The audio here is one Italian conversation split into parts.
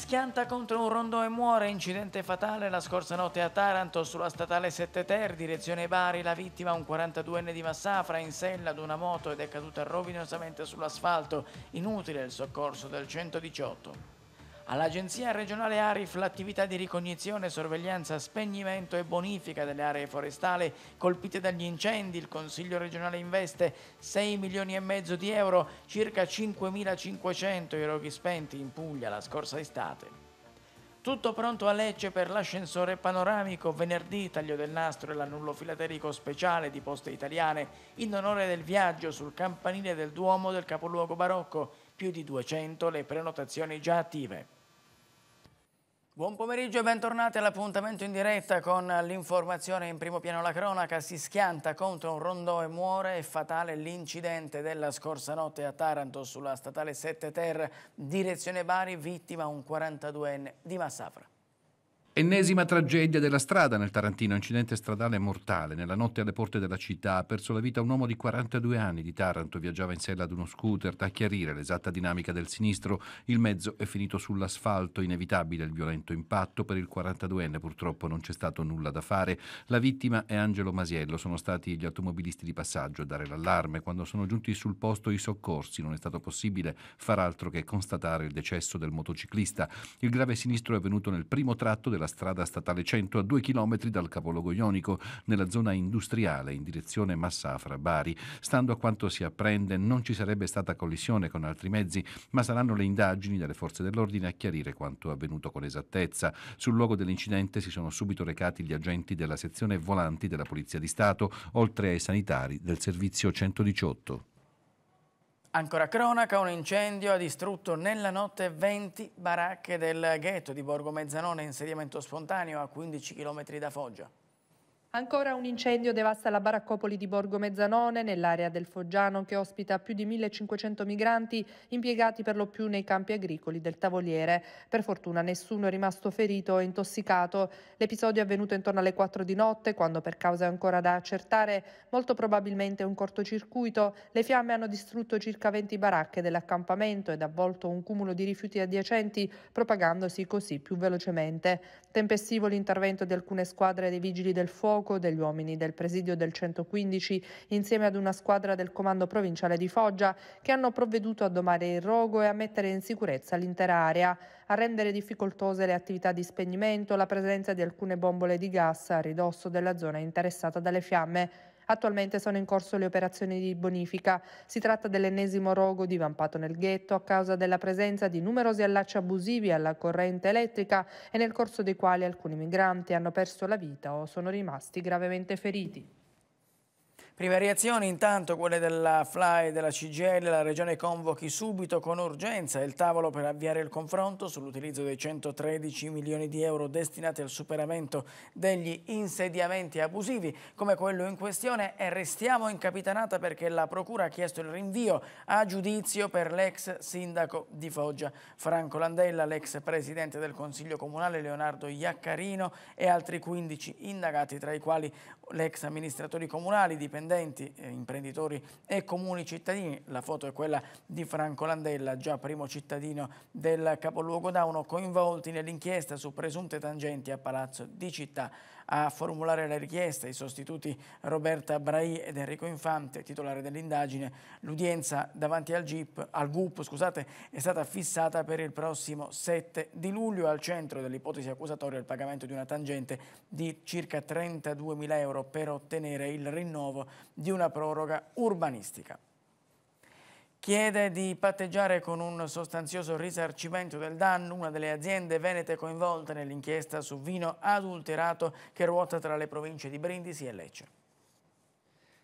schianta contro un rondò e muore. Incidente fatale la scorsa notte a Taranto sulla statale 7 Ter, direzione Bari. La vittima, un 42enne di Massafra, in sella ad una moto ed è caduta rovinosamente sull'asfalto. Inutile il soccorso del 118. All'Agenzia regionale Arif l'attività di ricognizione, sorveglianza, spegnimento e bonifica delle aree forestali colpite dagli incendi. Il Consiglio regionale investe 6 milioni e mezzo di euro, circa 5.500 i roghi spenti in Puglia la scorsa estate. Tutto pronto a Lecce per l'ascensore panoramico, venerdì taglio del nastro e l'annullo filaterico speciale di Poste Italiane in onore del viaggio sul campanile del Duomo del capoluogo barocco, più di 200 le prenotazioni già attive. Buon pomeriggio e bentornati all'appuntamento in diretta con l'informazione in primo piano la cronaca. Si schianta contro un rondò e muore. È fatale l'incidente della scorsa notte a Taranto sulla statale 7 Ter, direzione Bari, vittima un 42enne di massafra. Ennesima tragedia della strada nel Tarantino, incidente stradale mortale. Nella notte alle porte della città ha perso la vita un uomo di 42 anni di Taranto, viaggiava in sella ad uno scooter. Da chiarire l'esatta dinamica del sinistro, il mezzo è finito sull'asfalto, inevitabile il violento impatto. Per il 42enne purtroppo non c'è stato nulla da fare. La vittima è Angelo Masiello, sono stati gli automobilisti di passaggio a dare l'allarme. Quando sono giunti sul posto i soccorsi non è stato possibile far altro che constatare il decesso del motociclista. Il grave sinistro è avvenuto nel primo tratto della strada statale 100 a 2 km dal capoluogo ionico, nella zona industriale in direzione Massafra-Bari. Stando a quanto si apprende, non ci sarebbe stata collisione con altri mezzi, ma saranno le indagini delle forze dell'ordine a chiarire quanto avvenuto con esattezza. Sul luogo dell'incidente si sono subito recati gli agenti della sezione volanti della Polizia di Stato, oltre ai sanitari del servizio 118. Ancora cronaca, un incendio ha distrutto nella notte 20 baracche del ghetto di Borgo Mezzanone insediamento spontaneo a 15 km da Foggia. Ancora un incendio devasta la baraccopoli di Borgo Mezzanone, nell'area del Foggiano, che ospita più di 1500 migranti impiegati per lo più nei campi agricoli del Tavoliere. Per fortuna nessuno è rimasto ferito o intossicato. L'episodio è avvenuto intorno alle 4 di notte, quando per cause ancora da accertare, molto probabilmente un cortocircuito, le fiamme hanno distrutto circa 20 baracche dell'accampamento ed avvolto un cumulo di rifiuti adiacenti, propagandosi così più velocemente. Tempestivo l'intervento di alcune squadre dei vigili del fuoco fuoco degli uomini del presidio del 115 insieme ad una squadra del comando provinciale di Foggia che hanno provveduto a domare il rogo e a mettere in sicurezza l'intera area, a rendere difficoltose le attività di spegnimento, la presenza di alcune bombole di gas a ridosso della zona interessata dalle fiamme. Attualmente sono in corso le operazioni di bonifica. Si tratta dell'ennesimo rogo divampato nel ghetto a causa della presenza di numerosi allacci abusivi alla corrente elettrica e nel corso dei quali alcuni migranti hanno perso la vita o sono rimasti gravemente feriti. Prime reazioni intanto quelle della FLAE e della CGL, la Regione convochi subito con urgenza il tavolo per avviare il confronto sull'utilizzo dei 113 milioni di euro destinati al superamento degli insediamenti abusivi come quello in questione e eh, restiamo in capitanata perché la Procura ha chiesto il rinvio a giudizio per l'ex sindaco di Foggia Franco Landella, l'ex presidente del Consiglio Comunale Leonardo Iaccarino e altri 15 indagati tra i quali l'ex amministratori comunali dipendenti dipendenti, eh, imprenditori e comuni cittadini. La foto è quella di Franco Landella, già primo cittadino del capoluogo Dauno, coinvolti nell'inchiesta su presunte tangenti a Palazzo di Città a formulare la richiesta, i sostituti Roberta Brai ed Enrico Infante, titolare dell'indagine. L'udienza davanti al, GIP, al GUP scusate, è stata fissata per il prossimo 7 di luglio al centro dell'ipotesi accusatoria il pagamento di una tangente di circa 32.000 euro per ottenere il rinnovo di una proroga urbanistica chiede di patteggiare con un sostanzioso risarcimento del danno una delle aziende venete coinvolte nell'inchiesta su vino adulterato che ruota tra le province di Brindisi e Lecce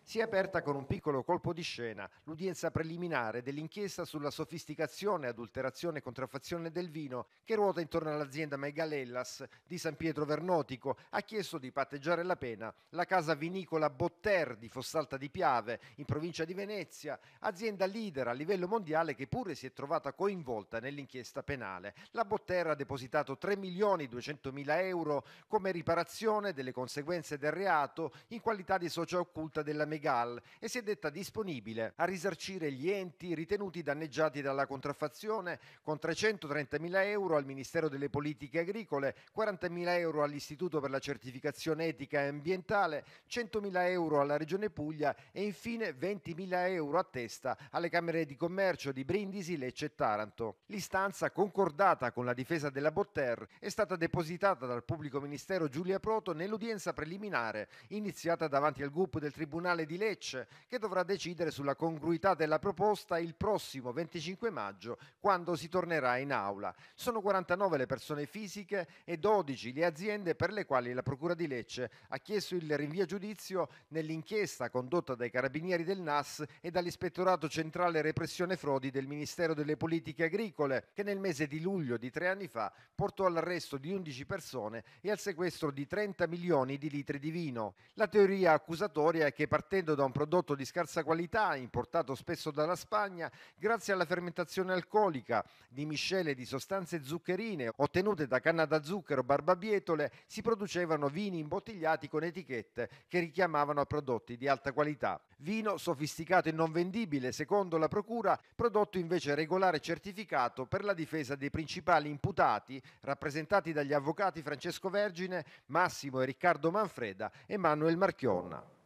si è aperta con un piccolo colpo di scena l'udienza preliminare dell'inchiesta sulla sofisticazione, adulterazione e contraffazione del vino che ruota intorno all'azienda Megalellas di San Pietro Vernotico, ha chiesto di patteggiare la pena la casa vinicola Botter di Fossalta di Piave, in provincia di Venezia, azienda leader a livello mondiale che pure si è trovata coinvolta nell'inchiesta penale. La Botter ha depositato 3 milioni 200 mila euro come riparazione delle conseguenze del reato in qualità di socia occulta della Megalellas Regal e si è detta disponibile a risarcire gli enti ritenuti danneggiati dalla contraffazione con 330.000 euro al Ministero delle Politiche Agricole, 40.000 euro all'Istituto per la certificazione etica e ambientale, 100.000 euro alla Regione Puglia e infine 20.000 euro a testa alle Camere di Commercio di Brindisi, Lecce e Taranto. L'istanza, concordata con la difesa della Botter, è stata depositata dal pubblico ministero Giulia Proto nell'udienza preliminare iniziata davanti al GUP del Tribunale di Lecce, che dovrà decidere sulla congruità della proposta il prossimo 25 maggio, quando si tornerà in aula. Sono 49 le persone fisiche e 12 le aziende per le quali la Procura di Lecce ha chiesto il rinvio a giudizio nell'inchiesta condotta dai carabinieri del NAS e dall'Ispettorato Centrale Repressione Frodi del Ministero delle Politiche Agricole, che nel mese di luglio di tre anni fa portò all'arresto di 11 persone e al sequestro di 30 milioni di litri di vino. La teoria accusatoria è che partendo partendo da un prodotto di scarsa qualità, importato spesso dalla Spagna, grazie alla fermentazione alcolica di miscele di sostanze zuccherine ottenute da canna da zucchero, o barbabietole, si producevano vini imbottigliati con etichette che richiamavano a prodotti di alta qualità. Vino sofisticato e non vendibile, secondo la Procura, prodotto invece regolare certificato per la difesa dei principali imputati, rappresentati dagli avvocati Francesco Vergine, Massimo e Riccardo Manfreda e Manuel Marchionna.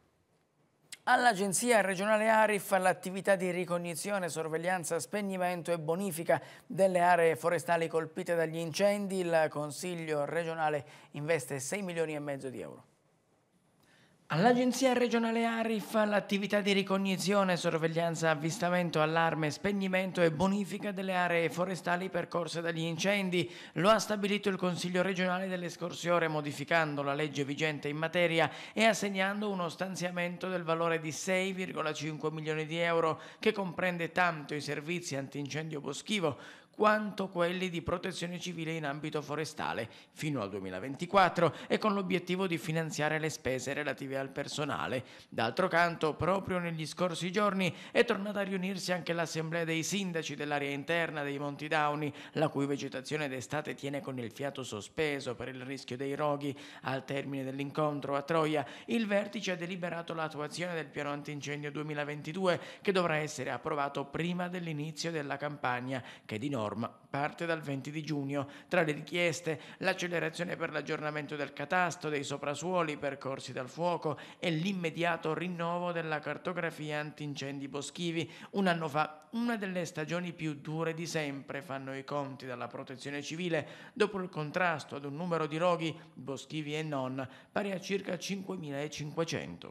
All'Agenzia regionale Arif l'attività di ricognizione, sorveglianza, spegnimento e bonifica delle aree forestali colpite dagli incendi, il Consiglio regionale investe 6 milioni e mezzo di euro. All'Agenzia regionale Arif l'attività di ricognizione, sorveglianza, avvistamento, allarme, spegnimento e bonifica delle aree forestali percorse dagli incendi lo ha stabilito il Consiglio regionale delle scorse ore modificando la legge vigente in materia e assegnando uno stanziamento del valore di 6,5 milioni di euro che comprende tanto i servizi antincendio boschivo quanto quelli di protezione civile in ambito forestale fino al 2024 e con l'obiettivo di finanziare le spese relative al personale. D'altro canto, proprio negli scorsi giorni è tornata a riunirsi anche l'Assemblea dei Sindaci dell'area interna dei Monti Dauni, la cui vegetazione d'estate tiene con il fiato sospeso per il rischio dei roghi. Al termine dell'incontro a Troia, il vertice ha deliberato l'attuazione del piano antincendio 2022 che dovrà essere approvato prima dell'inizio della campagna, che di nuovo norma parte dal 20 di giugno. Tra le richieste, l'accelerazione per l'aggiornamento del catasto, dei soprasuoli percorsi dal fuoco e l'immediato rinnovo della cartografia antincendi boschivi. Un anno fa, una delle stagioni più dure di sempre, fanno i conti dalla protezione civile, dopo il contrasto ad un numero di roghi, boschivi e non, pari a circa 5.500.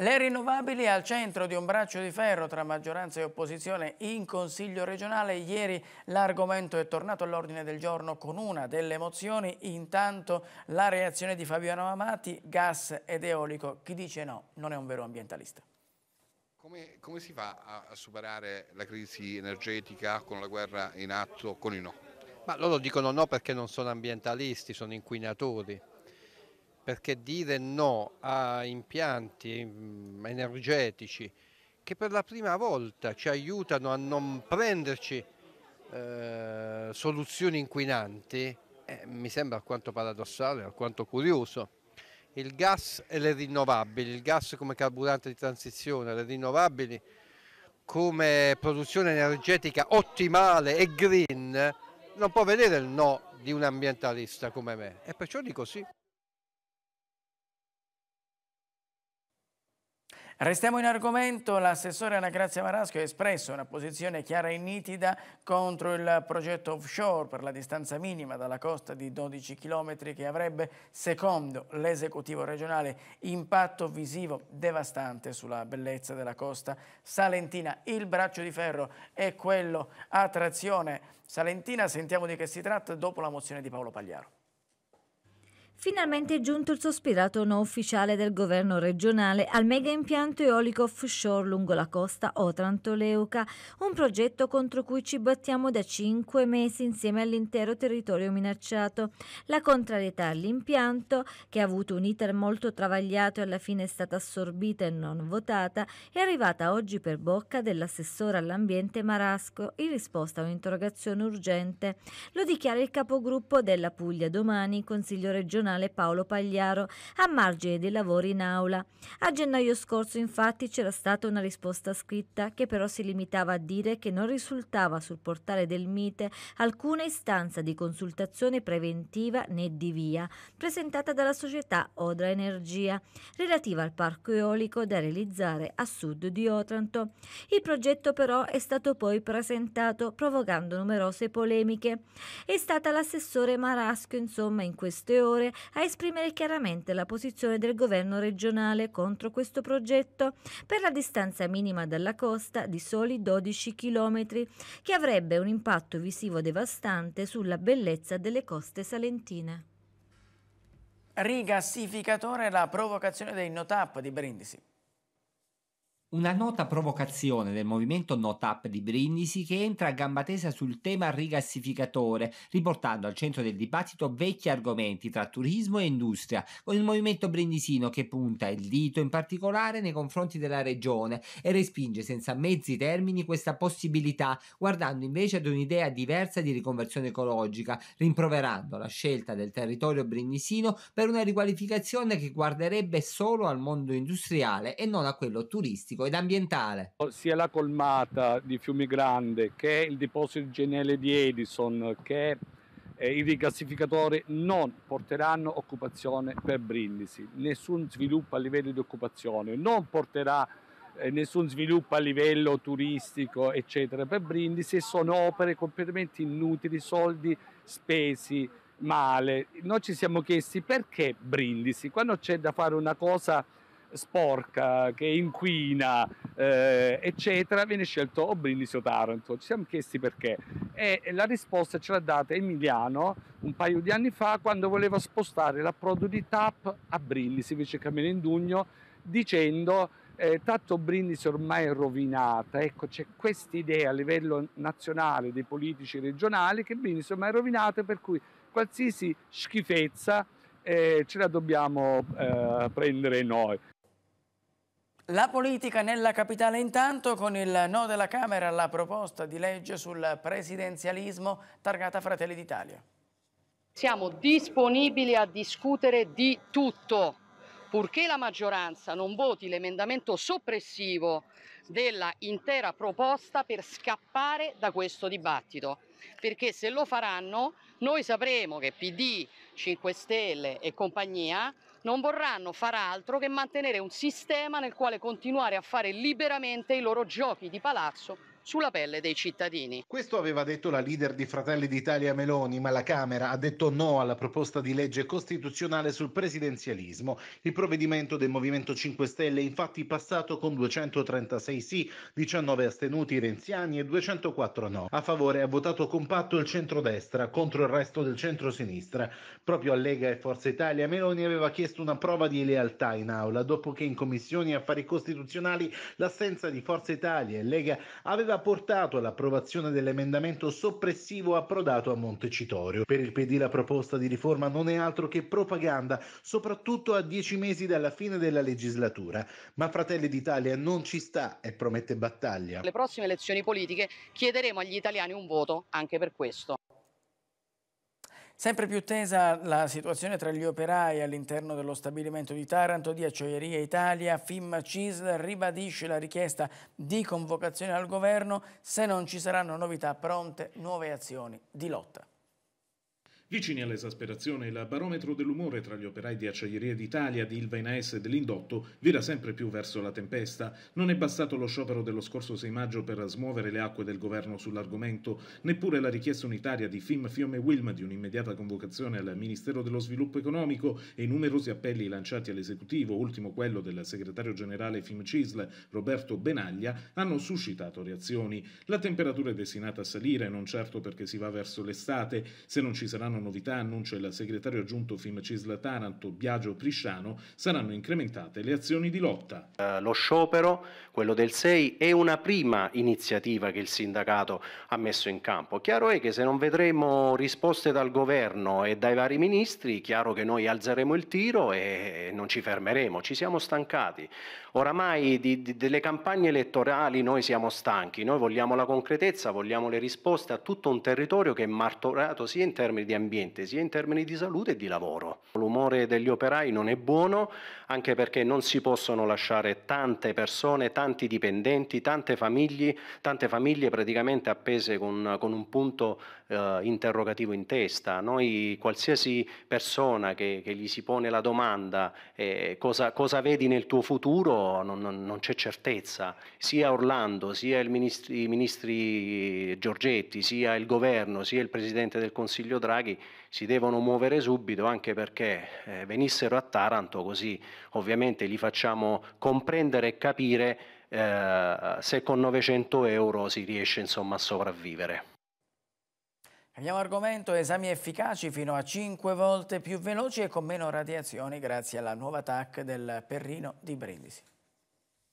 Le rinnovabili al centro di un braccio di ferro tra maggioranza e opposizione in Consiglio regionale. Ieri l'argomento è tornato all'ordine del giorno con una delle mozioni. Intanto la reazione di Fabiano Amati, gas ed eolico. Chi dice no non è un vero ambientalista. Come, come si fa a, superare la crisi energetica con la guerra in atto, con i no? Ma loro dicono no perché non sono ambientalisti, sono inquinatori perché dire no a impianti mm, energetici che per la prima volta ci aiutano a non prenderci eh, soluzioni inquinanti eh, mi sembra alquanto paradossale, alquanto curioso. Il gas e le rinnovabili, il gas come carburante di transizione, le rinnovabili come produzione energetica ottimale e green, non può vedere il no di un ambientalista come me. E perciò dico sì. Restiamo in argomento, l'assessore Anna Grazia Marasco ha espresso una posizione chiara e nitida contro il progetto offshore per la distanza minima dalla costa di 12 km che avrebbe, secondo l'esecutivo regionale, impatto visivo devastante sulla bellezza della costa salentina. Il braccio di ferro è quello a trazione salentina, sentiamo di che si tratta dopo la mozione di Paolo Pagliaro. Finalmente è giunto il sospirato no ufficiale del governo regionale al mega impianto eolico offshore lungo la costa Otranto-Leuca, un progetto contro cui ci battiamo da cinque mesi insieme all'intero territorio minacciato. La contrarietà all'impianto, che ha avuto un iter molto travagliato e alla fine è stata assorbita e non votata, è arrivata oggi per bocca dell'assessore all'ambiente Marasco in risposta a un'interrogazione urgente. Lo dichiara il capogruppo della Puglia domani, Consiglio regionale nazionale Paolo Pagliaro a margine dei lavori in aula. A gennaio scorso infatti c'era stata una risposta scritta che però si limitava a dire che non risultava sul portale del MITE alcuna istanza di consultazione preventiva né di via presentata dalla società Odra Energia relativa al parco eolico da realizzare a sud di Otranto. Il progetto però è stato poi presentato provocando numerose polemiche. È stata l'assessore Maraschio insomma in queste ore a esprimere chiaramente la posizione del governo regionale contro questo progetto per la distanza minima dalla costa di soli 12 km, che avrebbe un impatto visivo devastante sulla bellezza delle coste salentine. Rigassificatore la provocazione dei NOTAP di Brindisi. Una nota provocazione del movimento NOTAP di Brindisi che entra a gamba tesa sul tema rigassificatore, riportando al centro del dibattito vecchi argomenti tra turismo e industria, con il movimento brindisino che punta il dito in particolare nei confronti della regione e respinge senza mezzi termini questa possibilità, guardando invece ad un'idea diversa di riconversione ecologica, rimproverando la scelta del territorio brindisino per una riqualificazione che guarderebbe solo al mondo industriale e non a quello turistico paesaggistico ed ambientale. Oh, sia la colmata di Fiumigrande che il deposito geniale di Edison che eh, i rigassificatori non porteranno occupazione per Brindisi, nessun sviluppo a livello di occupazione, non porterà eh, nessun sviluppo a livello turistico eccetera per Brindisi sono opere completamente inutili, soldi spesi male. Noi ci siamo chiesti perché Brindisi, quando c'è da fare una cosa sporca, che inquina, eh, eccetera, viene scelto o Brindisi o Taranto. Ci siamo chiesti perché e la risposta ce l'ha data Emiliano un paio di anni fa quando voleva spostare l'approdo di TAP a Brindisi invece che a Menendugno dicendo eh, tanto Brindisi ormai è rovinata, ecco c'è questa idea a livello nazionale dei politici regionali che Brindisi ormai è rovinata per cui qualsiasi schifezza eh, ce la dobbiamo eh, prendere noi. La politica nella capitale intanto con il no della Camera alla proposta di legge sul presidenzialismo targata Fratelli d'Italia. Siamo disponibili a discutere di tutto, purché la maggioranza non voti l'emendamento soppressivo della intera proposta per scappare da questo dibattito. Perché se lo faranno noi sapremo che PD, 5 Stelle e compagnia non vorranno far altro che mantenere un sistema nel quale continuare a fare liberamente i loro giochi di palazzo sulla pelle dei cittadini. Questo aveva detto la leader di Fratelli d'Italia Meloni, ma la Camera ha detto no alla proposta di legge costituzionale sul presidenzialismo. Il provvedimento del Movimento 5 Stelle è infatti passato con 236 sì, 19 astenuti renziani e 204 no. A favore ha votato compatto il centrodestra contro il resto del centrosinistra. Proprio a Lega e Forza Italia Meloni aveva chiesto una prova di lealtà in aula dopo che in commissioni affari costituzionali l'assenza di Forza Italia e Lega aveva portato all'approvazione dell'emendamento soppressivo approdato a Montecitorio. Per il PD la proposta di riforma non è altro che propaganda, soprattutto a dieci mesi dalla fine della legislatura. Ma Fratelli d'Italia non ci sta e promette battaglia. Le prossime elezioni politiche chiederemo agli italiani un voto anche per questo. Sempre più tesa la situazione tra gli operai all'interno dello stabilimento di Taranto di Acciaieria Italia. FIM CISL ribadisce la richiesta di convocazione al governo se non ci saranno novità pronte, nuove azioni di lotta. Vicini all'esasperazione, il barometro dell'umore tra gli operai di Acciaierie d'Italia, di Ilva Inaes e dell'Indotto vira sempre più verso la tempesta. Non è bastato lo sciopero dello scorso 6 maggio per smuovere le acque del governo sull'argomento, neppure la richiesta unitaria di FIM, Fiume e Wilm di un'immediata convocazione al Ministero dello Sviluppo Economico e i numerosi appelli lanciati all'esecutivo, ultimo quello del segretario generale FIM Cisl Roberto Benaglia, hanno suscitato reazioni. La temperatura è destinata a salire, non certo perché si va verso l'estate, se non ci saranno una novità, annuncia il segretario aggiunto Fiumicista Taranto Biagio Prisciano, saranno incrementate le azioni di lotta. Eh, lo sciopero, quello del 6, è una prima iniziativa che il sindacato ha messo in campo. Chiaro è che se non vedremo risposte dal governo e dai vari ministri, chiaro che noi alzeremo il tiro e non ci fermeremo, ci siamo stancati. Oramai di, di, delle campagne elettorali noi siamo stanchi, noi vogliamo la concretezza, vogliamo le risposte a tutto un territorio che è martorato sia in termini di ambiente dell'ambiente, sia in termini di salute e di lavoro. L'umore degli operai non è buono, anche perché non si possono lasciare tante persone, tanti dipendenti, tante famiglie, tante famiglie praticamente appese con, con un punto eh, interrogativo in testa. Noi, qualsiasi persona che, che gli si pone la domanda eh, cosa, cosa, vedi nel tuo futuro, non, non, non c'è certezza. Sia Orlando, sia ministri, i ministri Giorgetti, sia il governo, sia il Presidente del Consiglio Draghi si devono muovere subito anche perché eh, venissero a Taranto così ovviamente gli facciamo comprendere e capire eh, se con 900 euro si riesce insomma a sopravvivere. Abbiamo argomento esami efficaci fino a 5 volte più veloci e con meno radiazioni grazie alla nuova TAC del Perrino di Brindisi.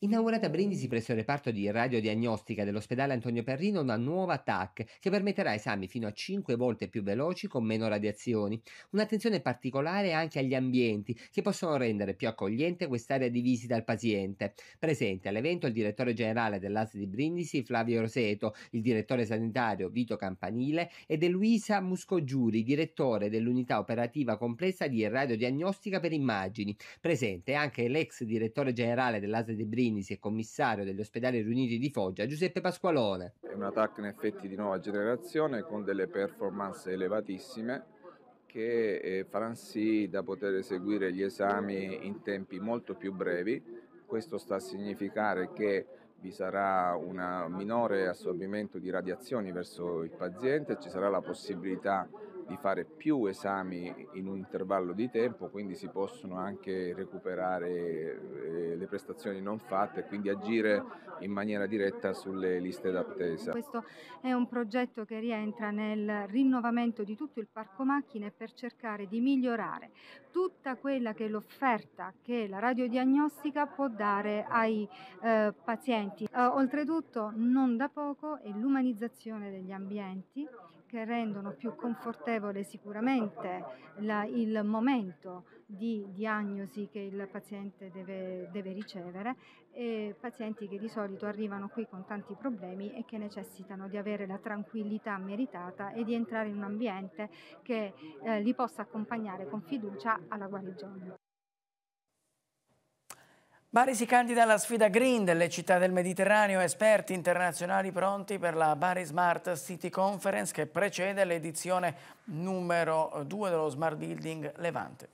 Inaugurata a Brindisi presso il reparto di radiodiagnostica dell'ospedale Antonio Perrino una nuova TAC che permetterà esami fino a 5 volte più veloci con meno radiazioni. Un'attenzione particolare anche agli ambienti che possono rendere più accogliente quest'area di visita al paziente. Presente all'evento il direttore generale dell'AS di Brindisi Flavio Roseto, il direttore sanitario Vito Campanile ed Luisa Muscogiuri, direttore dell'unità operativa complessa di radiodiagnostica per immagini. Presente anche l'ex direttore generale dell'AS di Brindisi Brindisi e commissario degli ospedali Riuniti di Foggia, Giuseppe Pasqualone. È un attacco in effetti di nuova generazione con delle performance elevatissime che eh, faranno sì da poter eseguire gli esami in tempi molto più brevi. Questo sta a significare che vi sarà un minore assorbimento di radiazioni verso il paziente, ci sarà la possibilità di fare più esami in un intervallo di tempo, quindi si possono anche recuperare eh, le prestazioni non fatte e quindi agire in maniera diretta sulle liste d'attesa. Questo è un progetto che rientra nel rinnovamento di tutto il parco macchine per cercare di migliorare tutta quella che è l'offerta che la radiodiagnostica può dare ai eh, pazienti. Eh, oltretutto non da poco è l'umanizzazione degli ambienti che rendono più confortevole sicuramente la, il momento di diagnosi che il paziente deve, deve ricevere, e pazienti che di solito arrivano qui con tanti problemi e che necessitano di avere la tranquillità meritata e di entrare in un ambiente che eh, li possa accompagnare con fiducia alla guarigione. Bari si candida alla sfida green delle città del Mediterraneo, esperti internazionali pronti per la Bari Smart City Conference che precede l'edizione numero 2 dello Smart Building Levante.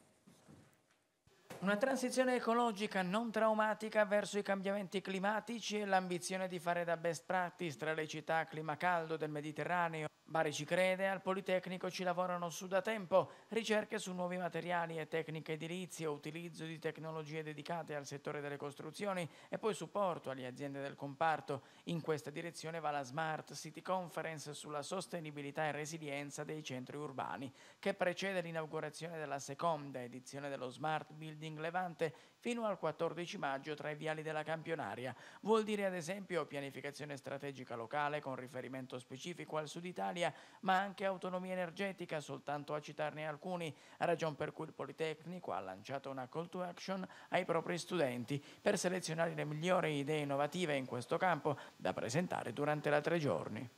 Una transizione ecologica non traumatica verso i cambiamenti climatici e l'ambizione di fare da best practice tra le città a clima caldo del Mediterraneo Bari ci crede, al Politecnico ci lavorano su da tempo, ricerche su nuovi materiali e tecniche edilizie, utilizzo di tecnologie dedicate al settore delle costruzioni e poi supporto alle aziende del comparto. In questa direzione va la Smart City Conference sulla sostenibilità e resilienza dei centri urbani, che precede l'inaugurazione della seconda edizione dello Smart Building Levante fino al 14 maggio tra i viali della campionaria. Vuol dire ad esempio pianificazione strategica locale con riferimento specifico al Sud Italia, ma anche autonomia energetica, soltanto a citarne alcuni, ragion per cui il Politecnico ha lanciato una call to action ai propri studenti per selezionare le migliori idee innovative in questo campo da presentare durante la tre giorni.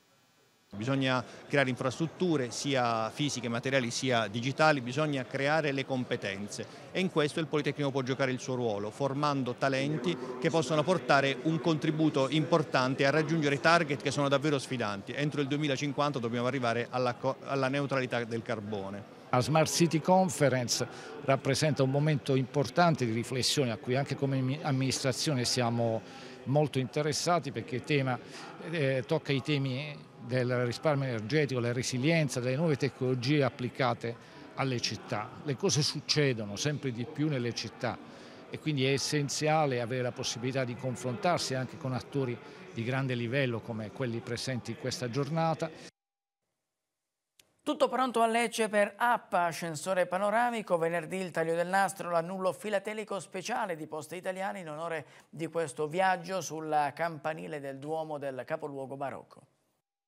Bisogna creare infrastrutture sia fisiche, materiali sia digitali, bisogna creare le competenze e in questo il Politecnico può giocare il suo ruolo, formando talenti che possono portare un contributo importante a raggiungere target che sono davvero sfidanti. Entro il 2050 dobbiamo arrivare alla, alla neutralità del carbone. La Smart City Conference rappresenta un momento importante di riflessione a cui anche come amministrazione siamo molto interessati perché tema, eh, tocca i temi del risparmio energetico, la resilienza, delle nuove tecnologie applicate alle città. Le cose succedono sempre di più nelle città e quindi è essenziale avere la possibilità di confrontarsi anche con attori di grande livello come quelli presenti in questa giornata. Tutto pronto a Lecce per app, ascensore panoramico, venerdì il taglio del nastro, l'annullo filatelico speciale di Poste Italiane in onore di questo viaggio sul campanile del Duomo del capoluogo barocco.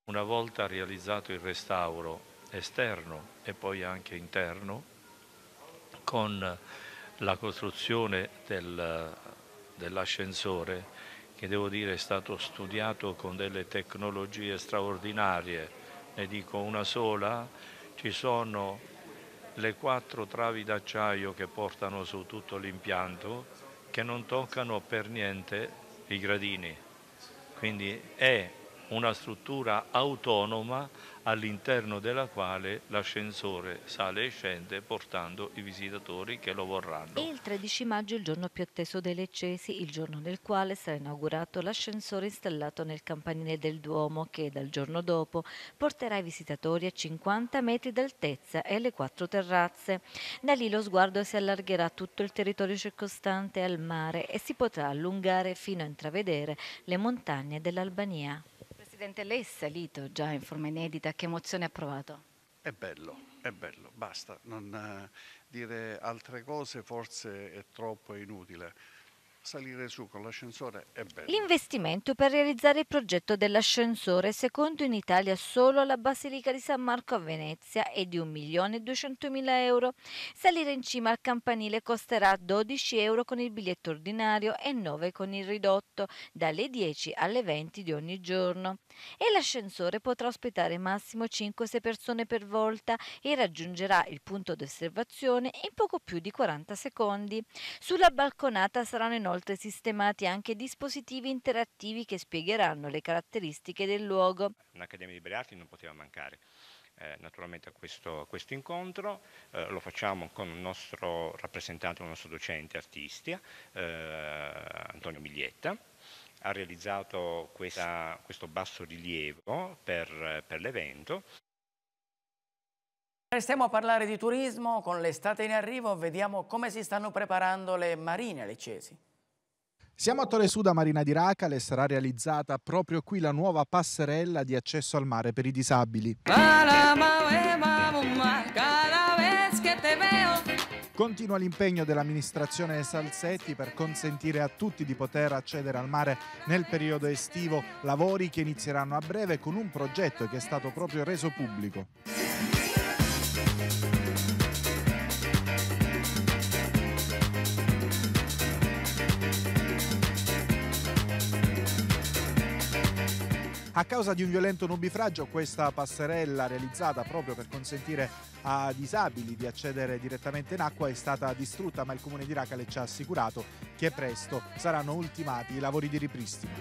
Una volta realizzato il restauro esterno e poi anche interno, con la costruzione del, dell'ascensore, che devo dire è stato studiato con delle tecnologie straordinarie, ne dico una sola, ci sono le quattro travi d'acciaio che portano su tutto l'impianto che non toccano per niente i gradini, quindi è una struttura autonoma all'interno della quale l'ascensore sale e scende portando i visitatori che lo vorranno. Il 13 maggio è il giorno più atteso dei leccesi, il giorno nel quale sarà inaugurato l'ascensore installato nel campanile del Duomo che dal giorno dopo porterà i visitatori a 50 metri d'altezza e alle quattro terrazze. Da lì lo sguardo si allargherà tutto il territorio circostante al mare e si potrà allungare fino a intravedere le montagne dell'Albania. Presidente, lei è salito già in forma inedita, che emozione ha provato? È bello, è bello, basta, non, eh, dire altre cose forse è troppo inutile. Salire su con l'ascensore è bello. L'investimento per realizzare il progetto dell'ascensore, secondo in Italia solo alla Basilica di San Marco a Venezia, è di 1.200.000 euro. Salire in cima al campanile costerà 12 euro con il biglietto ordinario e 9 con il ridotto, dalle 10 alle 20 di ogni giorno e l'ascensore potrà ospitare massimo 5-6 persone per volta e raggiungerà il punto d'osservazione in poco più di 40 secondi. Sulla balconata saranno inoltre sistemati anche dispositivi interattivi che spiegheranno le caratteristiche del luogo. Un'Accademia di Belle Arti non poteva mancare. Eh, naturalmente a questo, a questo incontro, eh, lo facciamo con un nostro rappresentante, un nostro docente artistia, eh, Antonio Miglietta, ha realizzato questa, questo basso rilievo per, per l'evento. Restiamo eh, a parlare di turismo, con l'estate in arrivo vediamo come si stanno preparando le marine leccesi. Siamo a Torre Suda Marina di Racale sarà realizzata proprio qui la nuova passerella di accesso al mare per i disabili. Eh, Continua l'impegno dell'amministrazione Salzetti per consentire a tutti di poter accedere al mare nel periodo estivo, lavori che inizieranno a breve con un progetto che è stato proprio reso pubblico. A causa di un violento nubifragio questa passerella realizzata proprio per consentire a disabili di accedere direttamente in acqua è stata distrutta ma il comune di Racale ci ha assicurato che presto saranno ultimati i lavori di ripristino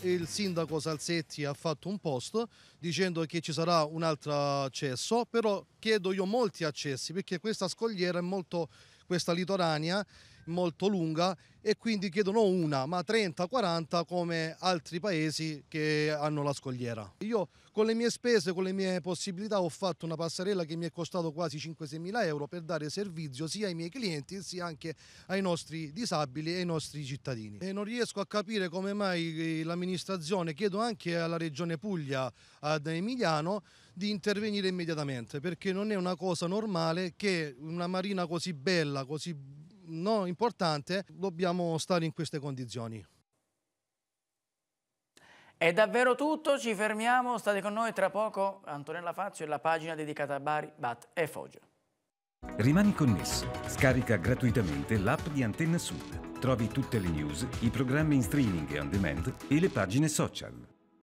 il sindaco Salzetti ha fatto un post dicendo che ci sarà un altro accesso, però chiedo io molti accessi perché questa scogliera è molto, questa litorania molto lunga e quindi chiedono una, ma 30-40 come altri paesi che hanno la scogliera. Io con le mie spese, con le mie possibilità ho fatto una passerella che mi è costato quasi 5-6 mila euro per dare servizio sia ai miei clienti sia anche ai nostri disabili e ai nostri cittadini. E non riesco a capire come mai eh, l'amministrazione, chiedo anche alla regione Puglia, ad Emiliano, di intervenire immediatamente perché non è una cosa normale che una marina così bella, così no, importante, dobbiamo stare in queste condizioni. È davvero tutto, ci fermiamo, state con noi tra poco Antonella Fazio e la pagina dedicata a Bari, Bat e Foggia. Rimani connesso, scarica gratuitamente l'app di Antenna Sud. Trovi tutte le news, i programmi in streaming e on demand e le pagine social.